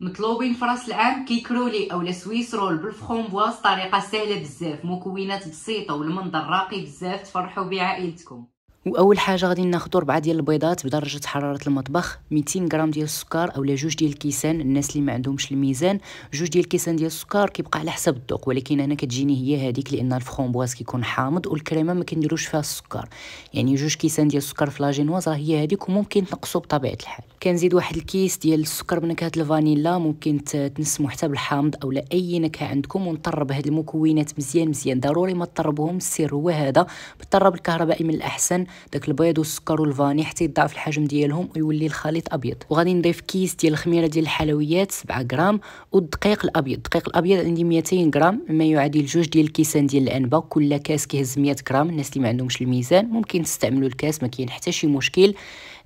مطلوبين في راس العام كيكرولي اولا سويس رول بالفخومبواز طريقه سهله بزاف مكونات بسيطه والمنظر راقي بزاف تفرحوا بعائلتكم واول حاجه غادي ناخذ ربعه ديال البيضات بدرجه حراره المطبخ 200 غرام ديال السكر اولا جوج ديال الكيسان الناس اللي ما عندهمش الميزان جوج ديال الكيسان ديال السكر كيبقى على حسب الذوق ولكن انا كتجيني هي هذيك لان الفخومبواز كيكون حامض والكريمه ما كنديروش فيها السكر يعني جوج كيسان ديال السكر في لاجينواز راه هي هذيك وممكن تنقصوا بطبيعه الحال كنزيد واحد الكيس ديال السكر بنكهه الفانيلا ممكن تنسمو حتى بالحامض اولا اي نكهه عندكم ونطرب هاد المكونات مزيان مزيان ضروري ما تطربوهم السر هو هذا بالطرب الكهربائي من الاحسن داك البيض والسكر والفاني حتى يضاعف الحجم ديالهم ويولي الخليط ابيض وغادي نضيف كيس ديال الخميره ديال الحلويات 7 غرام والدقيق الابيض الدقيق الابيض عندي 200 غرام ما يعادل جوج ديال الكيسان ديال العنبه كل كاس كيهز 100 غرام الناس اللي ما عندهمش الميزان ممكن تستعملوا الكاس ما كاين حتى شي مشكل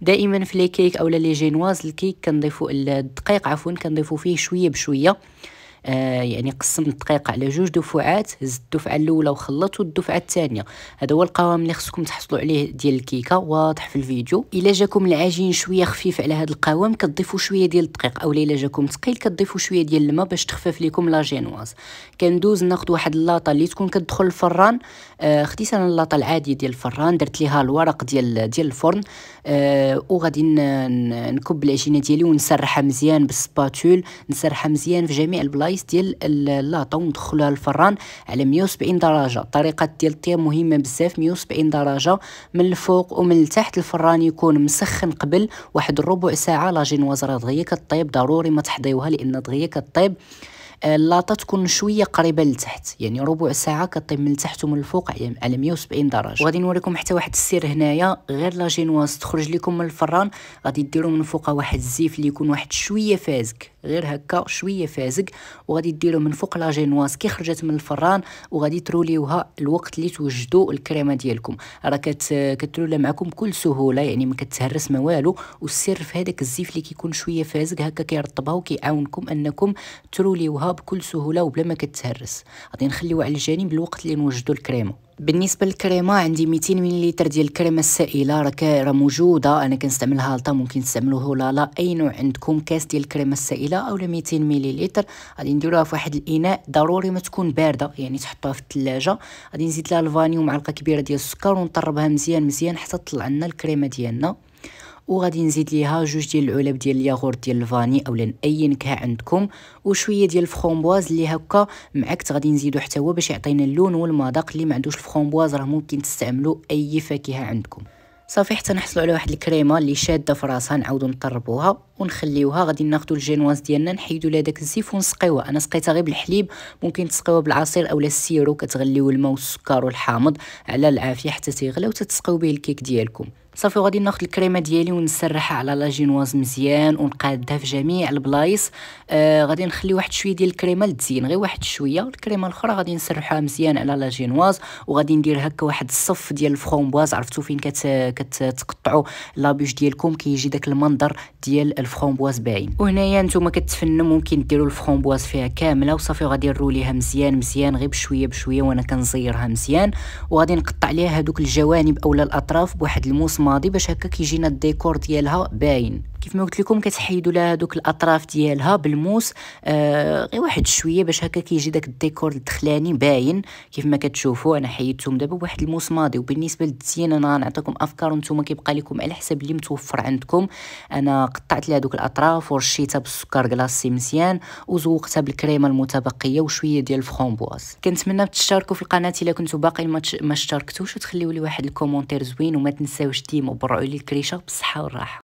دائما في لي كيك اولا لي جينواز الكيك كنضيفوا الدقيق عفوا كنضيفوا فيه شويه بشويه آه، يعني قسم الدقيق على جوج دفعات هز الدفعه الاولى وخلط والدفعه الثانيه هذا هو القوام اللي خصكم تحصلوا عليه ديال الكيكه واضح في الفيديو الا جاكم العجين شويه خفيف على هذا القوام كتضيفوا شويه ديال الدقيق اولا الا جاكم ثقيل كتضيفوا شويه ديال الماء باش تخفف لكم لا جينواز كندوز ناخذ واحد اللاطه اللي تكون كتدخل الفران آه خديت انا اللاطه العاديه ديال الفران درت ليها الورق ديال ديال الفرن آه وغادي نكب العجينه ديالي ونسرحها مزيان بالسباتول نسرحها مزيان في جميع البلايص السلايس ديال اللاطو وندخلوها الفران على 170 درجه طريقه ديال الطياب مهمه بزاف 170 درجه من الفوق ومن التحت الفران يكون مسخن قبل واحد ربع ساعه لا جينواز راه دغيا كطيب ضروري ما تحضيوها لان دغيا كطيب آه، اللاطه تكون شويه قريبه لتحت يعني ربع ساعه كطيب من التحت ومن الفوق على 170 درجه وغادي نوريكم حتى واحد السر هنايا غير لا جينواز تخرج لكم من الفران غادي ديروا من فوقها واحد الزيف اللي يكون واحد شويه فازك غير هكا شويه فازق وغادي ديرو من فوق لا جينواز كي خرجت من الفران وغادي تروليوها الوقت اللي توجدوا الكريمه ديالكم راه كت كترولا معكم بكل سهوله يعني ما كتهرس ما والو والسر في هذاك الزيف اللي كيكون شويه فازق هكا كيرطبها وكيعاونكم انكم تروليوها بكل سهوله وبلا ما كتهرس غادي نخليوها على الجانب الوقت اللي نوجدوا الكريمه بالنسبه للكريمه عندي 200 مليلتر ديال الكريمه السائله راه راه موجوده انا كنستعملها هالطا ممكن تستعملوه لا لا اي نوع عندكم كاس ديال الكريمه السائله اولا 200 مليلتر غادي نديروها في واحد الاناء ضروري ما تكون بارده يعني تحطوها في الثلاجه غادي نزيد لها الفاني معلقه كبيره ديال السكر ونطربها مزيان مزيان حتى تطلع لنا الكريمه ديالنا وغادي نزيد ليها جوج ديال العلب ديال الياغورت ديال الفاني اولا اي نكهه عندكم وشويه ديال الفخومبواز اللي هكا معكت غادي نزيدو حتى هو باش يعطينا اللون والمذاق اللي ما عندوش الفخومبواز راه ممكن تستعملوا اي فاكهه عندكم صافي حتى نحصلوا على واحد الكريمه اللي شاده في راسها نعاودو نطربوها ونخليوها غادي ناخذوا الجينواز ديالنا نحيدوا لها داك الزيف ونسقيوها انا سقيتها غير بالحليب ممكن تسقيوها بالعصير اولا السيرو كتغليو الماء والسكر والحامض على العافيه حتى تيغلى وتتسقيو به الكيك ديالكم صافي غادي ناخد الكريمه ديالي ونسرحها على لا جينواز مزيان ونقادها في جميع البلايص آه غادي نخلي واحد شويه ديال الكريمه لتزين غير واحد شويه الكريمه الاخرى غادي نسرحها مزيان على لا جينواز وغادي ندير هكا واحد الصف ديال الفرومبواز عرفتوا فين كت كتقطعوا لابوش ديالكم كيجي داك المنظر ديال الفرومبواز باين وهنايا نتوما كتفنوا ممكن ديروا الفرومبواز فيها كامله وصافي غادي نروليها مزيان مزيان غير بشويه بشويه وانا كنزيرها مزيان وغادي نقطع ليها هذوك الجوانب اولا الاطراف بواحد الموس ماضي باش هكا كيجينا الديكور ديالها باين كيف ما قلت لكم كتحيدوا لها دوك الاطراف ديالها بالموس آه غير واحد شويه باش هكا كيجي داك الديكور الدخلاني باين كيف ما كتشوفوا انا حيدتهم دابا بواحد الموس ماضي وبالنسبه للتزيين انا غنعطيكم افكار وانتم كيبقى لكم على حسب اللي متوفر عندكم انا قطعت لها دوك الاطراف ورشيتها بالسكر كلاصي مزيان وزوقتها بالكريمه المتبقيه وشويه ديال الفرومبواز كنتمنى تشتركوا في القناه الا كنتو باقي ما تشاركتوش وتخليوا لي واحد الكومونتير زوين وما تنساوش ديما وبرعوا لي الكريشه بالصحه والراحه